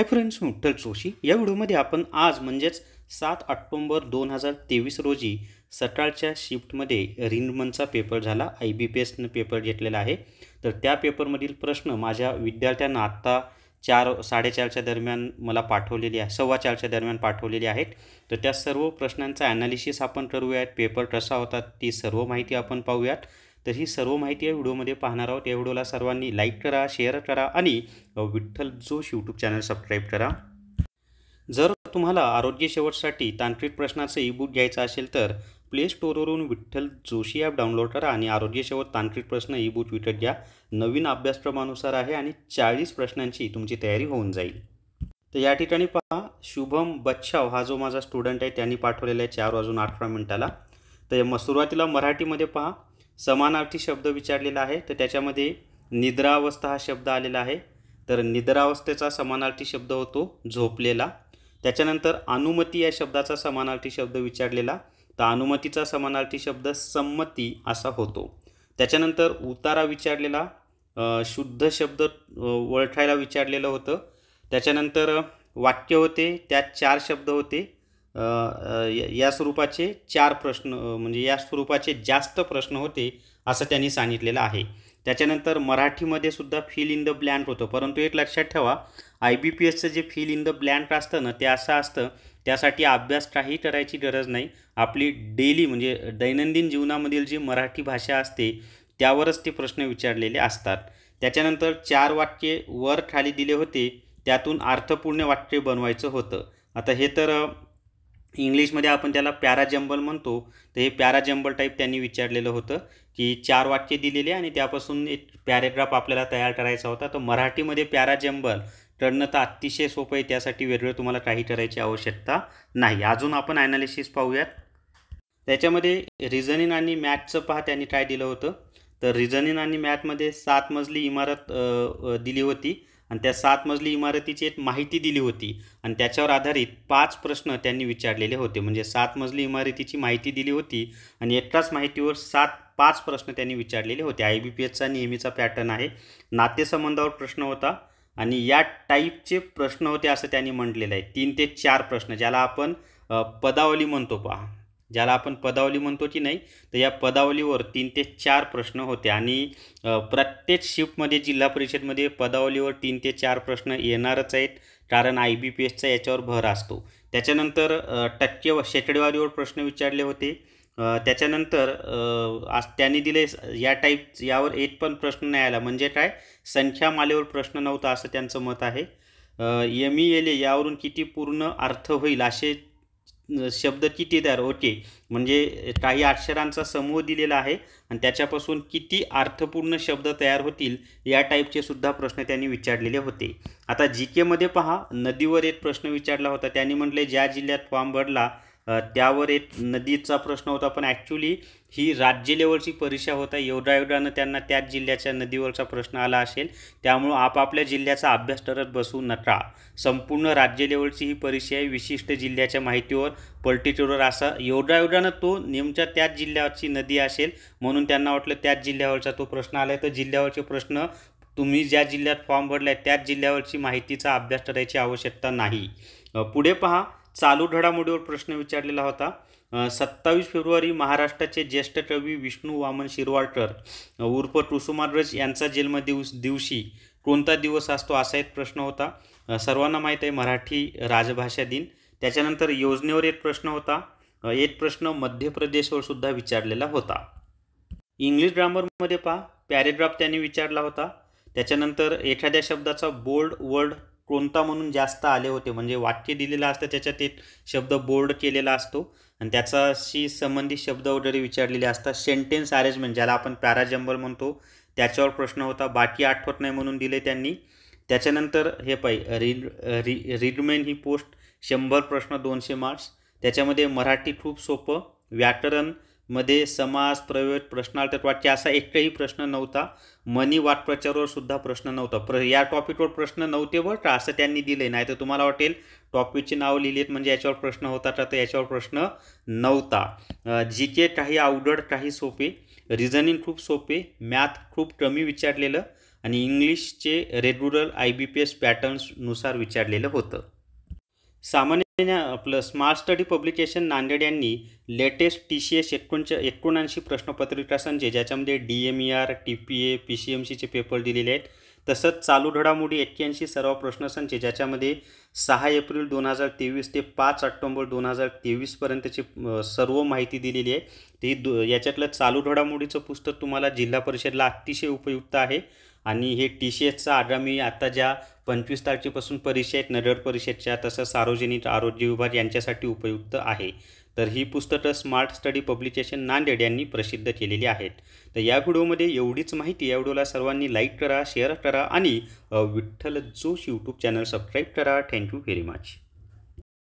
hi friends मी उठ्ठल जोशी या व्हिडिओमध्ये आपण आज म्हणजेच सात ऑक्टोंबर दोन हजार तेवीस रोजी सकाळच्या शिफ्टमध्ये रिनमनचा पेपर झाला आय बी पी एसनं पेपर घेतलेला आहे तर त्या पेपरमधील प्रश्न माझ्या विद्यार्थ्यांना आत्ता चार साडेचारच्या दरम्यान मला पाठवलेले आहे सव्वा चारच्या दरम्यान पाठवलेले आहेत तर त्या सर्व प्रश्नांचा ॲनालिसिस आपण करूयात पेपर कसा होता ती सर्व माहिती आपण पाहूयात तर ही सर्व माहिती या व्हिडिओमध्ये पाहणार आहोत या व्हिडिओला सर्वांनी लाईक करा शेअर करा आणि Vitthal Josh YouTube channel subscribe करा जर तुम्हाला आरोग्य शेवटसाठी तांत्रिक प्रश्नाचं ईबुक घ्यायचं असेल तर प्ले स्टोअरवरून विठ्ठल जोशी ॲप डाउनलोड करा आणि आरोग्य शेवट तांत्रिक प्रश्न बुक विकत घ्या नवीन अभ्यासक्रमानुसार आहे आणि चाळीस प्रश्नांची तुमची तयारी होऊन जाईल तर या ठिकाणी पहा शुभम बच्छाव हा जो माझा स्टुडंट आहे त्यांनी पाठवलेला आहे चार वाजून अठरा मिनिटाला तर मग सुरुवातीला मराठीमध्ये पहा समानार्थी शब्द विचारलेला आहे तर त्याच्यामध्ये निद्रावस्था हा शब्द आलेला आहे तर निद्रावस्थेचा समानार्थी शब्द होतो झोपलेला त्याच्यानंतर अनुमती या शब्दाचा समानार्थी शब्द विचारलेला तर अनुमतीचा समानार्थी शब्द संमती असा होतो त्याच्यानंतर उतारा विचारलेला शुद्ध शब्द ओळखायला विचारलेलं होतं त्याच्यानंतर वाक्य होते त्यात चार शब्द होते या स्वरूपाचे चार प्रश्न म्हणजे या स्वरूपाचे जास्त प्रश्न होते असं त्यांनी सांगितलेलं आहे त्याच्यानंतर मराठीमध्ये सुद्धा फिल इन द ब्लँक होतं परंतु एक लक्षात ठेवा आय बी पी एसचं जे फिल इन द ब्लँक असतं ना ते असं असतं त्यासाठी अभ्यास काही करायची गरज नाही आपली डेली म्हणजे दैनंदिन जीवनामधील जी मराठी भाषा असते त्यावरच ते प्रश्न विचारलेले असतात त्याच्यानंतर चार वाक्ये वर खाली दिले होते त्यातून अर्थपूर्ण वाक्य बनवायचं होतं आता हे तर इंग्लिशमध्ये आपण त्याला पॅरा जंबल म्हणतो तर हे पॅरा जंबल टाईप त्यांनी विचारलेलं होतं की चार वाक्य दिलेले आणि त्यापासून एक पॅरेग्राफ आपल्याला तयार करायचा होता तर मराठीमध्ये पॅरा जंबल करणं तर अतिशय सोपं आहे त्यासाठी वेगळं तुम्हाला काही करायची आवश्यकता नाही अजून आपण ॲनालिसिस पाहूयात त्याच्यामध्ये रिझनिंग आणि मॅथचं पहा त्यांनी काय दिलं होतं तर रिझनिंग आणि मॅथमध्ये सात मजली इमारत दिली होती आणि त्या सात मजली इमारतीची एक माहिती दिली होती आणि त्याच्यावर आधारित पाच प्रश्न त्यांनी विचारलेले होते म्हणजे सात मजली इमारतीची माहिती दिली होती आणि एकाच माहितीवर सात पाच प्रश्न त्यांनी विचारलेले होते आय बी पी एसचा नेहमीचा पॅटर्न आहे नातेसंबंधावर प्रश्न होता आणि या टाईपचे प्रश्न होते असं त्यांनी म्हटलेलं आहे तीन ते चार प्रश्न ज्याला आपण पदावली म्हणतो पहा ज्याला आपण पदावली म्हणतो की नाही तर या पदावलीवर तीन ते चार प्रश्न होते आणि प्रत्येक शिफ्टमध्ये जिल्हा परिषदमध्ये पदावलीवर तीन ते चार प्रश्न येणारच आहेत कारण आय बी पी एसचा याच्यावर भर असतो त्याच्यानंतर टक्के व शेकडेवारीवर प्रश्न विचारले होते त्याच्यानंतर आज त्यांनी दिले या टाईप यावर एक पण प्रश्न नाही आला म्हणजे काय संख्या मालेवर प्रश्न नव्हता असं त्यांचं मत आहे एम ई एल ए यावरून किती पूर्ण अर्थ होईल असे शब्द तयार ओके म्हणजे काही अक्षरांचा समूह दिलेला आहे आणि त्याच्यापासून किती अर्थपूर्ण शब्द तयार होतील या टाईपचे सुद्धा प्रश्न त्यांनी विचारलेले होते आता जी केमध्ये पहा नदीवर एक प्रश्न विचारला होता त्यांनी म्हटले ज्या जिल्ह्यात फॉर्म भरला त्यावर एक नदीचा प्रश्न होता पण ॲक्च्युली ही राज्य लेवलची परीक्षा होता एवढा एवढ्यानं त्यांना त्याच जिल्ह्याच्या नदीवरचा प्रश्न आला असेल त्यामुळं आपापल्या जिल्ह्याचा अभ्यास करत बसू नका संपूर्ण राज्य लेवलची ही परीक्षा आहे विशिष्ट जिल्ह्याच्या माहितीवर पर्टिक्युलर असा एवढा एवढ्यानं तो नेमच्या त्याच जिल्ह्याची नदी असेल म्हणून त्यांना वाटलं त्याच जिल्ह्यावरचा तो प्रश्न आला आहे तर जिल्ह्यावरचे प्रश्न तुम्ही ज्या जिल्ह्यात फॉर्म भरला आहे त्याच जिल्ह्यावरची माहितीचा अभ्यास करायची आवश्यकता नाही पुढे पहा चालू घडामोडीवर प्रश्न विचारलेला होता सत्तावीस फेब्रुवारी महाराष्ट्राचे ज्येष्ठ कवी विष्णू वामन शिरवाळकर उर्फ कुसुमाग्रज यांचा जन्म दिवस दिवशी कोणता दिवस असतो असा एक प्रश्न होता सर्वांना माहीत आहे मराठी राजभाषा दिन त्याच्यानंतर योजनेवर एक प्रश्न होता एक प्रश्न मध्य प्रदेशवर सुद्धा विचारलेला होता इंग्लिश ग्रामरमध्ये पहा पॅरेग्राफ त्यांनी विचारला होता त्याच्यानंतर एखाद्या शब्दाचा बोल्ड वर्ड कोणता म्हणून जास्त आले होते म्हणजे वाक्य दिलेलं असतं त्याच्यात एक शब्द बोर्ड केलेला असतो आणि त्याच्याशी संबंधित शब्द वगैरे विचारलेले असतात सेंटेन्स अरेंजमेंट ज्याला आपण पॅराजंबल म्हणतो त्याच्यावर प्रश्न होता बाकी आठवत नाही म्हणून दिले त्यांनी त्याच्यानंतर हे पाय रि रि रिडमेन ही पोस्ट शंभर प्रश्न दोनशे मार्क्स त्याच्यामध्ये मराठी खूप सोपं व्याकरण मध्ये समास प्रवेश प्रश्नार्थ वाटचे असा एकही प्रश्न नव्हता मनी वाटप्रचारवर सुद्धा प्रश्न नव्हता प्र या टॉपिकवर प्रश्न नव्हते व असं त्यांनी दिले नाही तर तुम्हाला वाटेल टॉपिकचे नाव लिहिलेत म्हणजे याच्यावर प्रश्न होता तर याच्यावर प्रश्न नव्हता जी के काही अवघड काही सोपे रिझनिंग खूप सोपे मॅथ खूप कमी विचारलेलं आणि इंग्लिशचे regular I B P S पॅटर्न्सनुसार विचारलेलं होतं सामान्य आपलं स्मार्ट स्टडी पब्लिकेशन नांदेड यांनी लेटेस्ट टी सी एस एकोणच्या एकोणऐंशी प्रश्नपत्रिका संजय ज्याच्यामध्ये D M E R T P A P C M सीचे पेपर दिलेले आहेत तसंच चालू घडामोडी एक्क्याऐंशी सर्व प्रश्नसंच ज्याच्यामध्ये सहा एप्रिल दोन हजार तेवीस ते पाच ऑक्टोंबर दोन हजार तेवीसपर्यंतची सर्व माहिती दिलेली आहे ती दु याच्यातलं चालू घडामोडीचं पुस्तक तुम्हाला जिल्हा परिषदला अतिशय उपयुक्त आहे आणि हे टी सी एसचा आगामी आता ज्या पंचवीस तारखेपासून परिषद नगर परिषदच्या तसंच सार्वजनिक आरोग्य विभाग यांच्यासाठी उपयुक्त आहे तर ही पुस्तकं स्मार्ट स्टडी पब्लिकेशन नांदेड यांनी प्रसिद्ध केलेली आहेत तर या व्हिडिओमध्ये एवढीच माहिती या व्हिडिओला सर्वांनी लाईक करा शेअर करा आणि Vitthal Josh YouTube channel subscribe करा थँक्यू व्हेरी मच